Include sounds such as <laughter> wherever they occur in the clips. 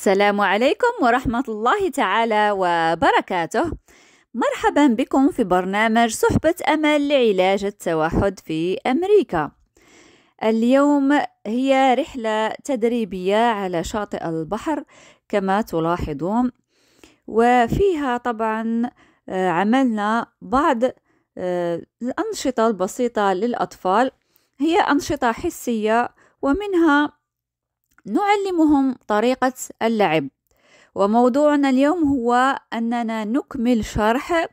السلام عليكم ورحمة الله تعالى وبركاته مرحبا بكم في برنامج صحبة أمل لعلاج التوحد في أمريكا اليوم هي رحلة تدريبية على شاطئ البحر كما تلاحظون وفيها طبعا آه، عملنا بعض آه، الأنشطة البسيطة للأطفال هي أنشطة حسية ومنها نعلمهم طريقة اللعب وموضوعنا اليوم هو أننا نكمل شرح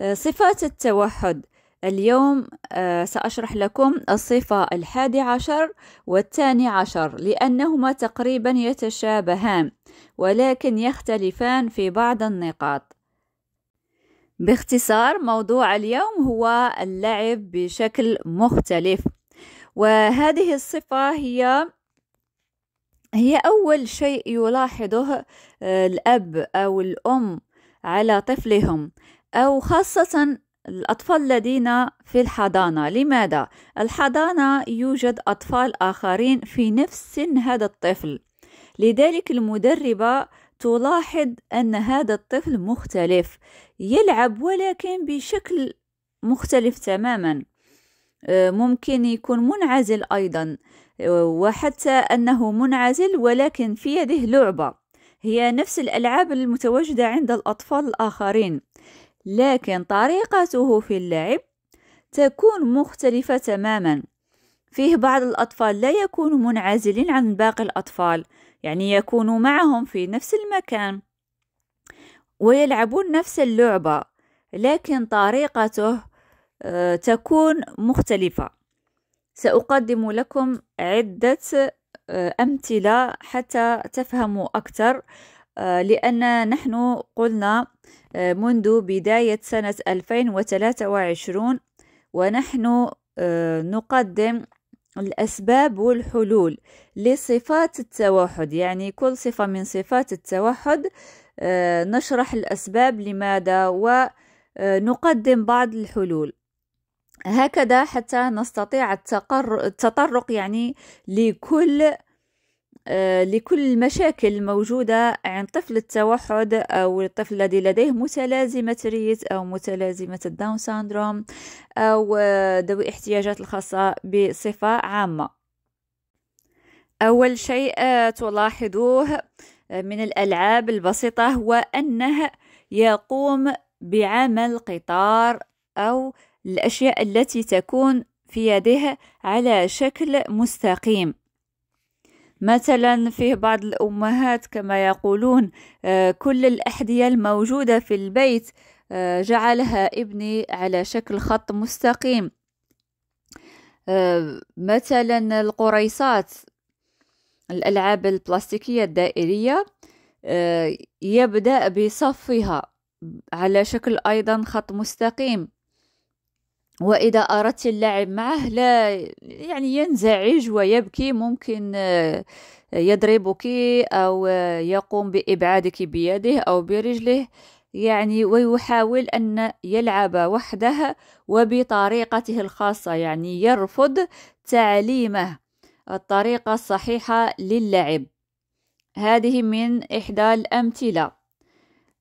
آه، صفات التوحد اليوم آه، سأشرح لكم الصفة الحادي عشر والثاني عشر لأنهما تقريبا يتشابهان ولكن يختلفان في بعض النقاط باختصار موضوع اليوم هو اللعب بشكل مختلف وهذه الصفة هي هي أول شيء يلاحظه آه، الأب أو الأم على طفلهم أو خاصة الأطفال الذين في الحضانة لماذا؟ الحضانة يوجد أطفال آخرين في نفس سن هذا الطفل لذلك المدربة تلاحظ أن هذا الطفل مختلف يلعب ولكن بشكل مختلف تماما آه، ممكن يكون منعزل أيضا آه، وحتى أنه منعزل ولكن في يده لعبة هي نفس الألعاب المتواجدة عند الأطفال الآخرين لكن طريقته في اللعب تكون مختلفة تماما فيه بعض الأطفال لا يكونوا منعزلين عن باقي الأطفال يعني يكونوا معهم في نفس المكان ويلعبون نفس اللعبة لكن طريقته آه، تكون مختلفة سأقدم لكم عدة آه، أمثلة حتى تفهموا أكثر آه، لأن نحن قلنا منذ بداية سنة 2023 ونحن نقدم الأسباب والحلول لصفات التوحد يعني كل صفة من صفات التوحد نشرح الأسباب لماذا ونقدم بعض الحلول هكذا حتى نستطيع التقر... التطرق يعني لكل آه، لكل المشاكل الموجودة عند طفل التوحد أو الطفل الذي لديه متلازمة ريت أو متلازمة الداون ساندروم أو آه، ذوي احتياجات الخاصة بصفة عامة أول شيء آه، تلاحظوه من الألعاب البسيطة هو أنه يقوم بعمل قطار أو الأشياء التي تكون في يده على شكل مستقيم مثلا في بعض الأمهات كما يقولون آه، كل الأحذية الموجودة في البيت آه، جعلها ابني على شكل خط مستقيم آه، مثلا القريصات الألعاب البلاستيكية الدائرية يبدأ بصفها على شكل أيضا خط مستقيم وإذا أردت اللعب معه لا يعني ينزعج ويبكي ممكن آه، يضربك أو آه، يقوم بإبعادك بيده أو برجله يعني ويحاول أن يلعب وحده وبطريقته الخاصة يعني يرفض تعليمه الطريقة الصحيحة للعب هذه من إحدى الأمثلة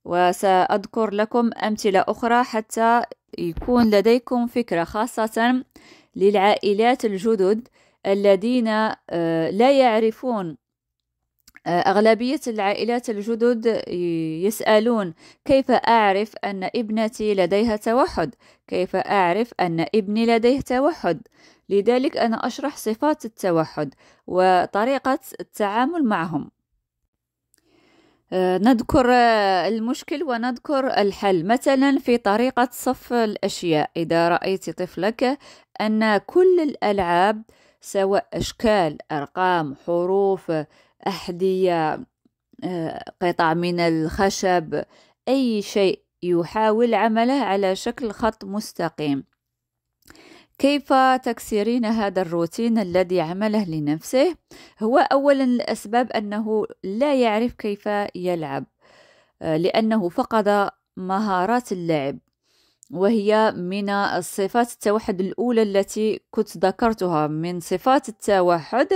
وسأذكر لكم أمثلة أخرى حتى يكون لديكم فكرة خاصة للعائلات الجدد الذين آه، لا يعرفون آه، أغلبية العائلات الجدد يسألون كيف أعرف أن ابنتي لديها توحد؟ كيف أعرف أن ابني لديه توحد؟ لذلك أنا أشرح صفات التوحد وطريقة التعامل معهم آه، نذكر آه، المشكل ونذكر الحل مثلا في طريقة صف الأشياء إذا رأيت طفلك أن كل الألعاب سواء أشكال أرقام حروف أحذية آه، قطع من الخشب أي شيء يحاول عمله على شكل خط مستقيم كيف تكسرين هذا الروتين الذي عمله لنفسه هو اولا الاسباب انه لا يعرف كيف يلعب آه، لانه فقد مهارات اللعب وهي من الصفات التوحد الأولى التي كنت ذكرتها من صفات التوحد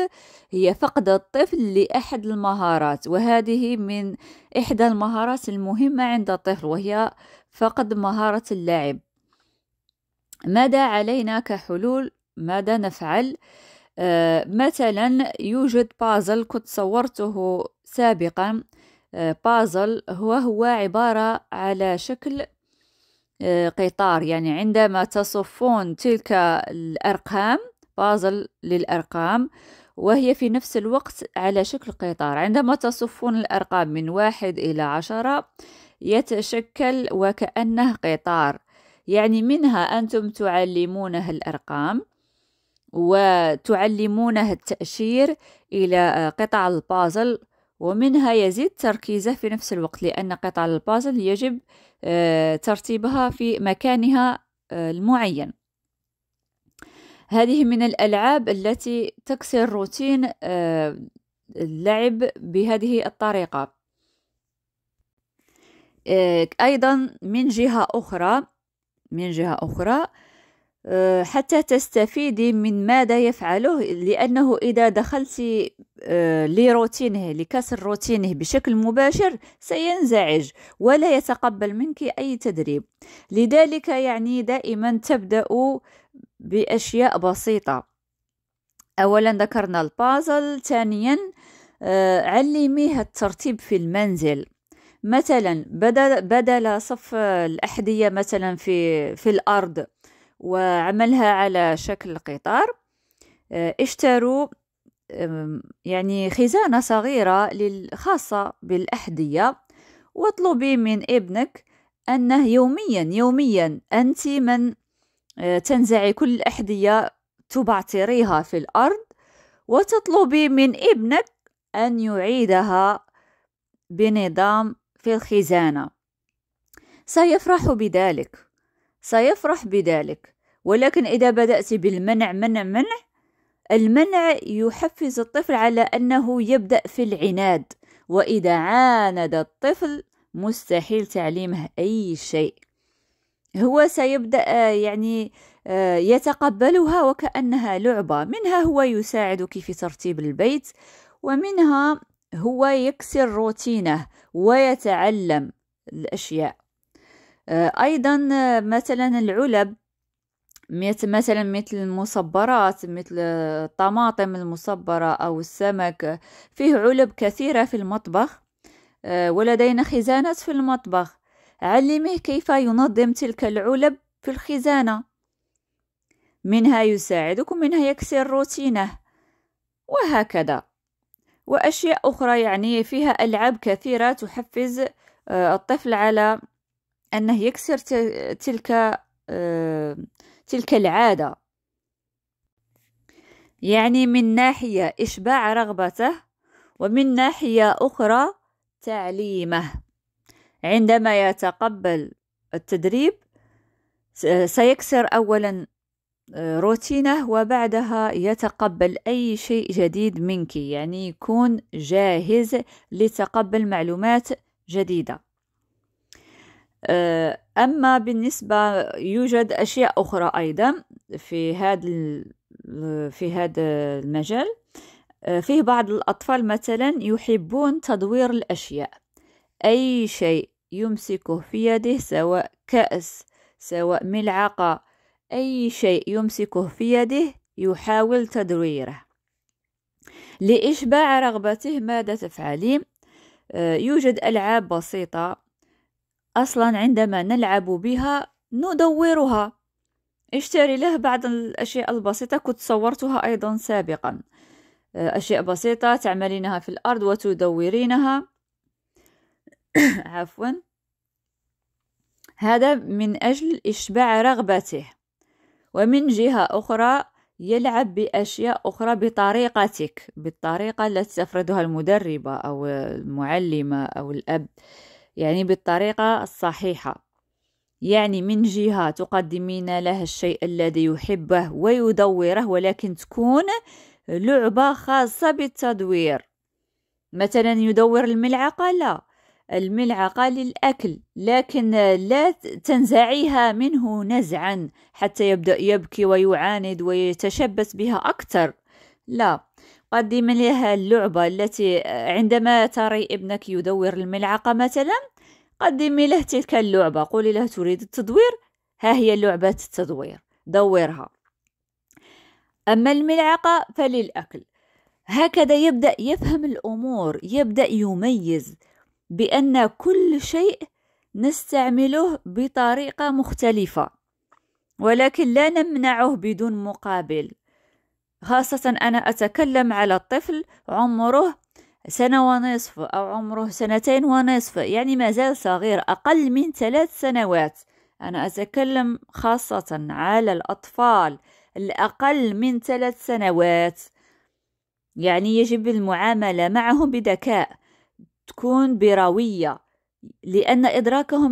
هي فقد الطفل لأحد المهارات وهذه من إحدى المهارات المهمة عند الطفل وهي فقد مهارة اللعب ماذا علينا كحلول ماذا نفعل آه مثلا يوجد بازل كنت صورته سابقا آه بازل هو هو عبارة على شكل آه قطار يعني عندما تصفون تلك الأرقام بازل للأرقام وهي في نفس الوقت على شكل قطار عندما تصفون الأرقام من واحد إلى عشرة يتشكل وكأنه قطار يعني منها أنتم تعلمونه الأرقام وتعلمونه التأشير إلى قطع البازل ومنها يزيد تركيزه في نفس الوقت لأن قطع البازل يجب آه، ترتيبها في مكانها آه، المعين هذه من الألعاب التي تكسر روتين آه، اللعب بهذه الطريقة أيضا من جهة أخرى من جهة أخرى آه، حتى تستفيدي من ماذا يفعله لأنه إذا دخلت آه، لروتينه لكسر روتينه بشكل مباشر سينزعج ولا يتقبل منك أي تدريب لذلك يعني دائما تبدأ بأشياء بسيطة أولا ذكرنا البازل ثانيا آه، علميه الترتيب في المنزل مثلا بدل بدل صف الأحذية مثلا في في الأرض وعملها على شكل قطار آه، اشتروا يعني خزانة صغيرة خاصة بالأحذية واطلبي من ابنك أنه يوميا يوميا أنت من آه، تنزعي كل الأحذية تبعتريها في الأرض وتطلبي من ابنك أن يعيدها بنظام في الخزانة سيفرح بذلك سيفرح بذلك ولكن إذا بدأت بالمنع منع منع المنع يحفز الطفل على أنه يبدأ في العناد وإذا عاند الطفل مستحيل تعليمه أي شيء هو سيبدأ يعني يتقبلها وكأنها لعبة منها هو يساعدك في ترتيب البيت ومنها هو يكسر روتينه ويتعلم الأشياء آه، أيضا آه، مثلا العلب مثلا مثل المصبرات مثل الطماطم المصبرة أو السمك فيه علب كثيرة في المطبخ آه، ولدينا خزانات في المطبخ علمه كيف ينظم تلك العلب في الخزانة منها يساعدك ومنها يكسر روتينه وهكذا وأشياء أخرى يعني فيها ألعاب كثيرة تحفز آه، الطفل على أنه يكسر تلك آه، تلك العادة يعني من ناحية إشباع رغبته ومن ناحية أخرى تعليمه عندما يتقبل التدريب سيكسر أولا روتينه وبعدها يتقبل أي شيء جديد منك يعني يكون جاهز لتقبل معلومات جديدة آه، أما بالنسبة يوجد أشياء أخرى أيضا في هذا في هذا المجال آه، فيه بعض الأطفال مثلا يحبون تدوير الأشياء أي شيء يمسكه في يده سواء كأس سواء ملعقة أي شيء يمسكه في يده يحاول تدويره لإشباع رغبته ماذا تفعلين؟ آه، يوجد ألعاب بسيطة أصلا عندما نلعب بها ندورها اشتري له بعض الأشياء البسيطة كنت صورتها أيضا سابقا آه، أشياء بسيطة تعملينها في الأرض وتدورينها <coughs> عفوا هذا من أجل إشباع رغبته ومن جهة أخرى يلعب بأشياء أخرى بطريقتك بالطريقة التي تفرضها المدربة أو المعلمة أو الأب يعني بالطريقة الصحيحة يعني من جهة تقدمين له الشيء الذي يحبه ويدوره ولكن تكون لعبة خاصة بالتدوير مثلا يدور الملعقة لا الملعقة للأكل لكن لا تنزعيها منه نزعا حتى يبدأ يبكي ويعاند ويتشبث بها أكثر لا قدم لها اللعبة التي عندما تري ابنك يدور الملعقة مثلا قدمي له تلك اللعبة قولي له تريد التدوير ها هي لعبة التدوير دورها أما الملعقة فللأكل هكذا يبدأ يفهم الأمور يبدأ يميز بأن كل شيء نستعمله بطريقة مختلفة ولكن لا نمنعه بدون مقابل خاصة أنا أتكلم على الطفل عمره سنة ونصف أو عمره سنتين ونصف يعني ما زال صغير أقل من ثلاث سنوات أنا أتكلم خاصة على الأطفال الأقل من ثلاث سنوات يعني يجب المعاملة معهم بذكاء تكون برويه لان ادراكهم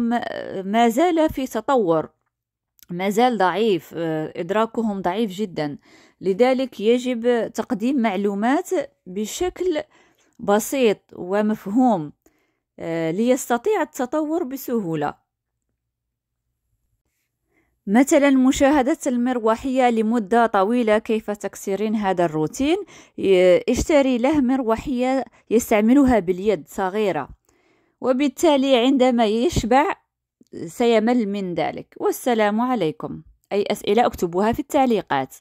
ما زال في تطور ما زال ضعيف آه، ادراكهم ضعيف جدا لذلك يجب تقديم معلومات بشكل بسيط ومفهوم آه، ليستطيع التطور بسهوله مثلا مشاهدة المروحية لمدة طويلة كيف تكسرين هذا الروتين اشتري له مروحية يستعملها باليد صغيرة وبالتالي عندما يشبع سيمل من ذلك والسلام عليكم أي أسئلة أكتبوها في التعليقات